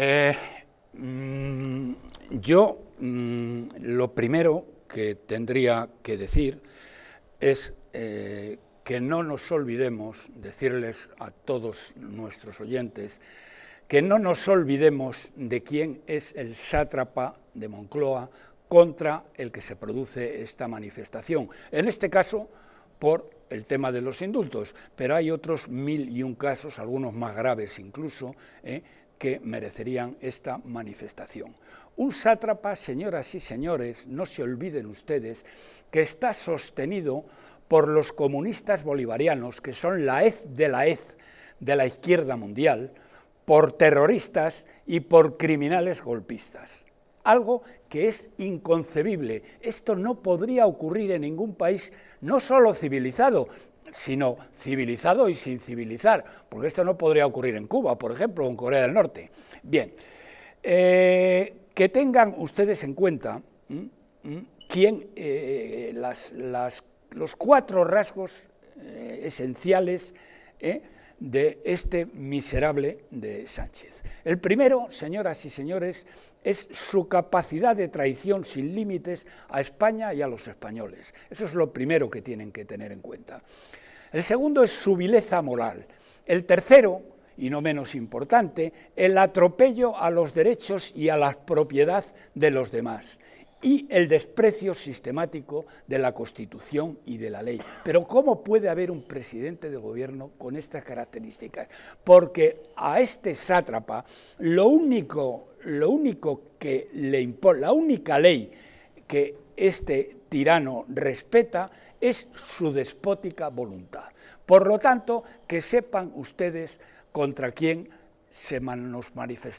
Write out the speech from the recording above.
Eh, mm, yo mm, lo primero que tendría que decir es eh, que no nos olvidemos, decirles a todos nuestros oyentes, que no nos olvidemos de quién es el sátrapa de Moncloa contra el que se produce esta manifestación. En este caso, por el tema de los indultos, pero hay otros mil y un casos, algunos más graves incluso, eh, que merecerían esta manifestación. Un sátrapa, señoras y señores, no se olviden ustedes, que está sostenido por los comunistas bolivarianos, que son la hez de la hez de la izquierda mundial, por terroristas y por criminales golpistas algo que es inconcebible. Esto no podría ocurrir en ningún país, no solo civilizado, sino civilizado y sin civilizar, porque esto no podría ocurrir en Cuba, por ejemplo, o en Corea del Norte. Bien, eh, que tengan ustedes en cuenta quién, eh, las, los cuatro rasgos eh, esenciales de este miserable de Sánchez. El primero, señoras y señores, es su capacidad de traición sin límites a España y a los españoles. Eso es lo primero que tienen que tener en cuenta. El segundo es su vileza moral. El tercero, y no menos importante, el atropello a los derechos y a la propiedad de los demás y el desprecio sistemático de la Constitución y de la ley. Pero ¿cómo puede haber un presidente de gobierno con estas características? Porque a este sátrapa lo único, lo único que le impone, la única ley que este tirano respeta es su despótica voluntad. Por lo tanto, que sepan ustedes contra quién se nos